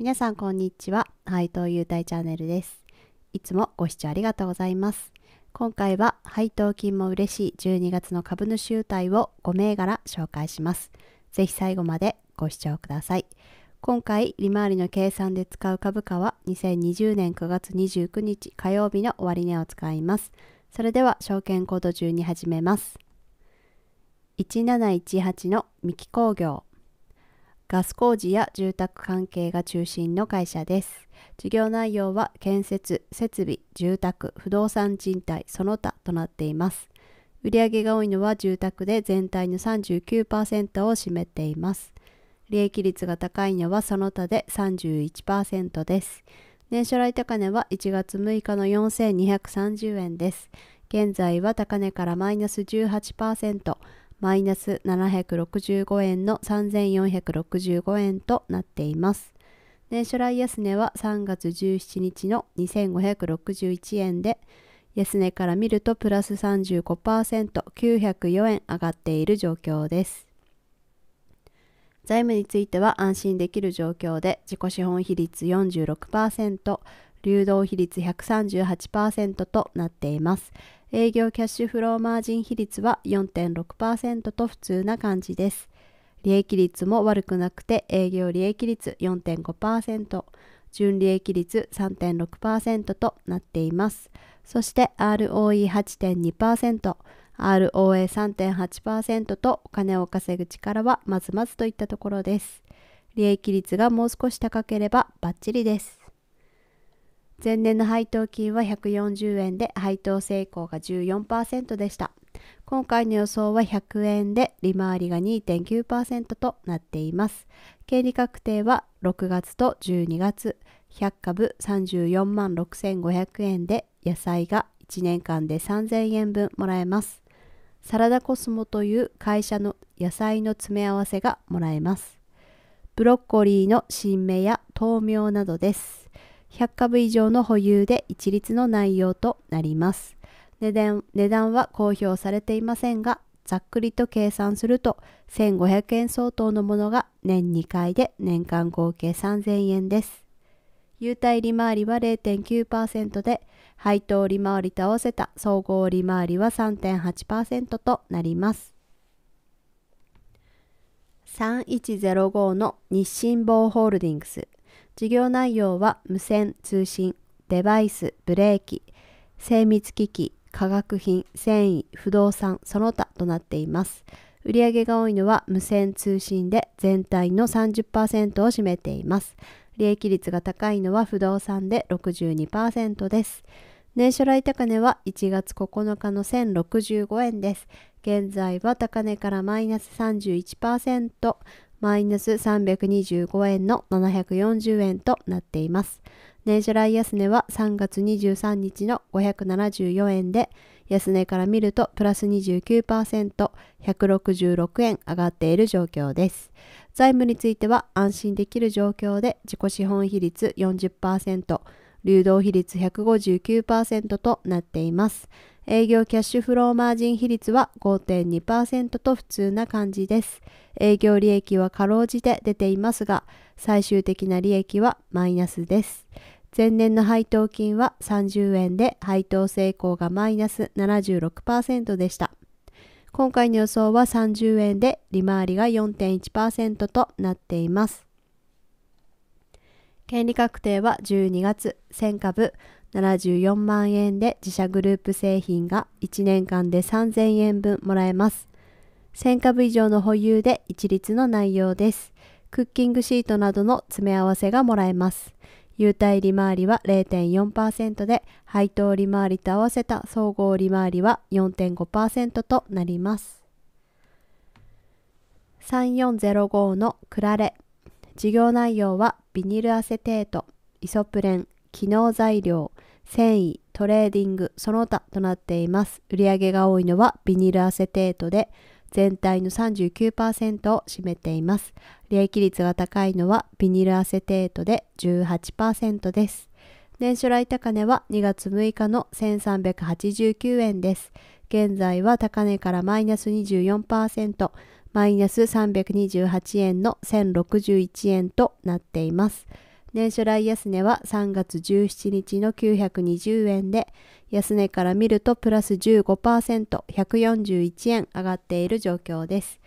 皆さんこんにちは。配当優待チャンネルです。いつもご視聴ありがとうございます。今回は配当金も嬉しい12月の株主優待を5銘柄紹介します。ぜひ最後までご視聴ください。今回、利回りの計算で使う株価は2020年9月29日火曜日の終値を使います。それでは証券コード12始めます。1718の三木工業ガス工事や住宅関係が中心の会社です。事業内容は建設、設備、住宅、不動産賃貸、その他となっています。売上が多いのは住宅で全体の39%を占めています。利益率が高いのはその他で31%です。年初来高値は1月6日の4230円です。現在は高値からマイナス18%、マイナス765円の3465円となっています。年初来安値は3月17日の2561円で、安値から見るとプラス 35%904 円上がっている状況です。財務については安心できる状況で自己資本比率46%、流動比率138%となっています。営業キャッシュフローマージン比率は4.6%と普通な感じです。利益率も悪くなくて営業利益率4.5%、純利益率3.6%となっています。そして ROE8.2%、ROA3.8% とお金を稼ぐ力はまずまずといったところです。利益率がもう少し高ければバッチリです。前年の配当金は140円で配当成功が14%でした。今回の予想は100円で利回りが2.9%となっています。経理確定は6月と12月、100株34万6500円で野菜が1年間で3000円分もらえます。サラダコスモという会社の野菜の詰め合わせがもらえます。ブロッコリーの新芽や豆苗などです。100株以上の保有で一律の内容となります値段値段は公表されていませんがざっくりと計算すると1500円相当のものが年2回で年間合計3000円です優待利回りは0.9%で配当利回りと合わせた総合利回りは3.8%となります3105の日清坊ホールディングス事業内容は無線通信デバイスブレーキ精密機器化学品繊維不動産その他となっています売上が多いのは無線通信で全体の30%を占めています利益率が高いのは不動産で62%です年初来高値は1月9日の1065円です現在は高値からマイナス31%マイナス325円の740円となっています。年初来安値は3月23日の574円で、安値から見るとプラス 29%166 円上がっている状況です。財務については安心できる状況で自己資本比率40%、流動比率159%となっています。営業キャッシュフローマージン比率は5.2%と普通な感じです。営業利益はかろうじて出ていますが、最終的な利益はマイナスです。前年の配当金は30円で配当成功がマイナス76%でした。今回の予想は30円で利回りが4.1%となっています。権利確定は12月1000株74万円で自社グループ製品が1年間で3000円分もらえます。1000株以上の保有で一律の内容です。クッキングシートなどの詰め合わせがもらえます。優待利回りは0.4%で、配当利回りと合わせた総合利回りは4.5%となります。3405のクラレ。事業内容はビニルアセテート、イソプレン、機能材料、繊維、トレーディング、その他となっています。売上が多いのはビニールアセテートで、全体の39%を占めています。利益率が高いのはビニールアセテートで18%です。年初来高値は2月6日の1389円です。現在は高値からマイナス24%、マイナス328円の1061円となっています。年初来安値は3月17日の920円で、安値から見るとプラス15%、141円上がっている状況です。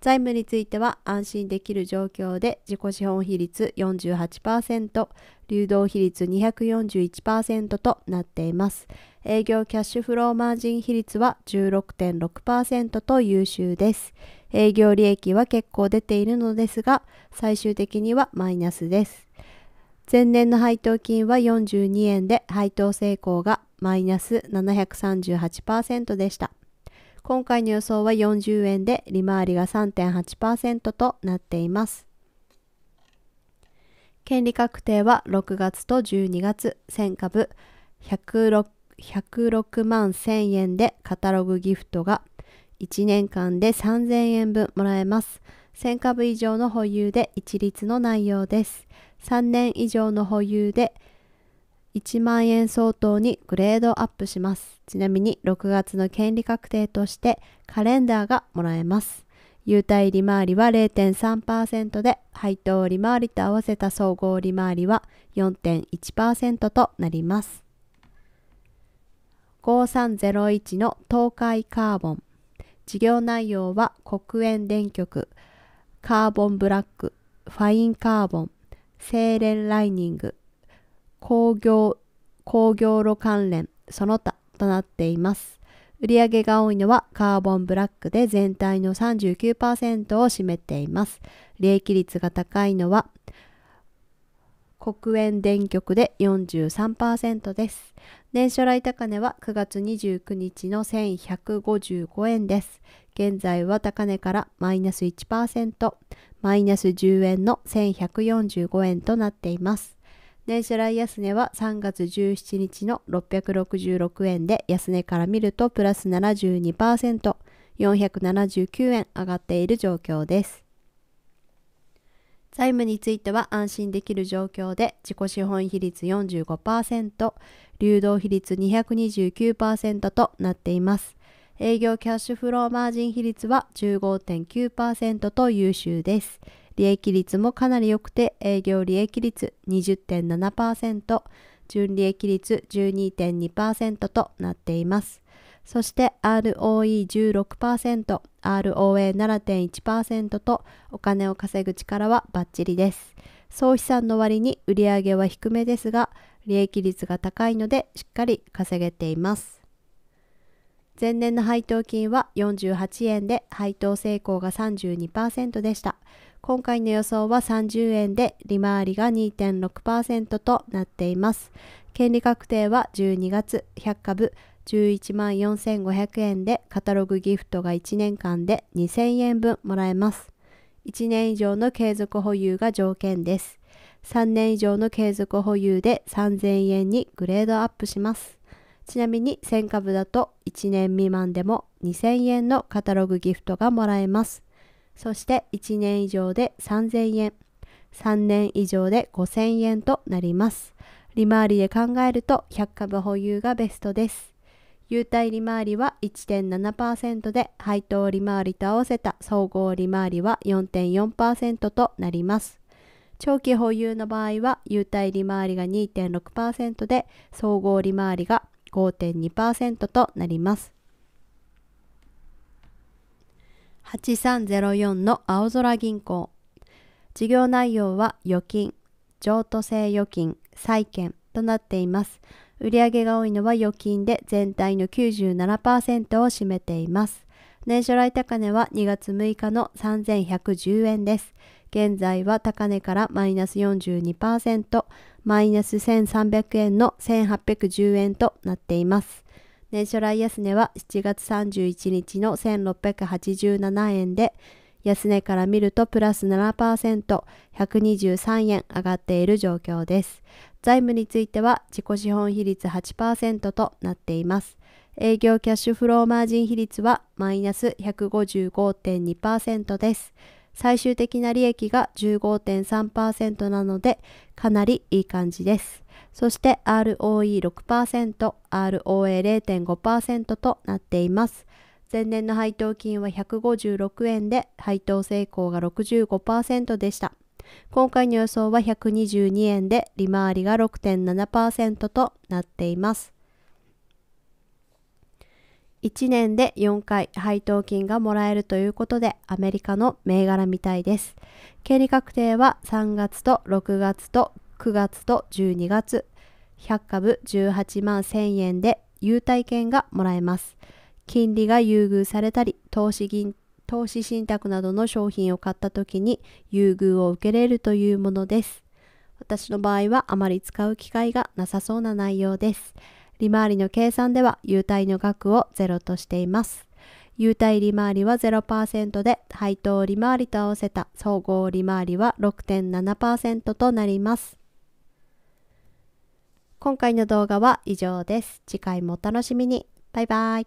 財務については安心できる状況で自己資本比率48%、流動比率241%となっています。営業キャッシュフローマージン比率は16.6%と優秀です。営業利益は結構出ているのですが、最終的にはマイナスです。前年の配当金は42円で配当成功がマイナス738%でした。今回の予想は40円で利回りが3.8%となっています。権利確定は6月と12月1000株 106, 106万1000円でカタログギフトが1年間で3000円分もらえます。1000株以上の保有で一律の内容です。3年以上の保有で1万円相当にグレードアップします。ちなみに6月の権利確定としてカレンダーがもらえます。優待利回りは0.3%で配当利回りと合わせた総合利回りは4.1%となります。5301の東海カーボン事業内容は黒煙電極カーボンブラックファインカーボン精錬ライニング、工業、工業炉関連、その他となっています。売上が多いのはカーボンブラックで全体の39%を占めています。利益率が高いのは国営電極で43%です。年初来高値は9月29日の1155円です。現在は高値からマイナス1%、マイナス10円の1145円となっています。年初来安値は3月17日の666円で安値から見るとプラス72%、479円上がっている状況です。財務については安心できる状況で自己資本比率45%、流動比率229%となっています。営業キャッシュフローマージン比率は15.9%と優秀です。利益率もかなり良くて、営業利益率20.7%、純利益率12.2%となっています。そして ROE16%、ROA7.1% とお金を稼ぐ力はバッチリです。総資産の割に売上は低めですが、利益率が高いのでしっかり稼げています。前年の配当金は48円で配当成功が32%でした。今回の予想は30円で利回りが2.6%となっています。権利確定は12月100株11万4500円でカタログギフトが1年間で2000円分もらえます。1年以上の継続保有が条件です。3年以上の継続保有で3000円にグレードアップします。ちなみに1000株だと1年未満でも2000円のカタログギフトがもらえます。そして1年以上で3000円、3年以上で5000円となります。利回りで考えると100株保有がベストです。優待利回りは1.7%で配当利回りと合わせた総合利回りは4.4%となります。長期保有の場合は優待利回りが2.6%で総合利回りが5.2%となります。8304の青空銀行。事業内容は預金、譲渡性預金、債券となっています。売上が多いのは預金で全体の97%を占めています。年初来高値は2月6日の3110円です。現在は高値からマイナス42%、マイナス1300円の1810円となっています。年初来安値は7月31日の1687円で、安値から見るとプラス 7%123 円上がっている状況です。財務については自己資本比率8%となっています。営業キャッシュフローマージン比率はマイナス155.2%です。最終的な利益が15.3%なので、かなりいい感じです。そして ROE6%、ROA0.5% となっています。前年の配当金は156円で、配当成功が65%でした。今回の予想は122円で、利回りが6.7%となっています。1年で4回配当金がもらえるということでアメリカの銘柄みたいです。経理確定は3月と6月と9月と12月100株18万1000円で優待券がもらえます。金利が優遇されたり投資銀投資信託などの商品を買った時に優遇を受けれるというものです。私の場合はあまり使う機会がなさそうな内容です。利回りの計算では優待の額を0としています。優待利回りは0%で、配当利回りと合わせた総合利回りは6.7%となります。今回の動画は以上です。次回もお楽しみに。バイバイ。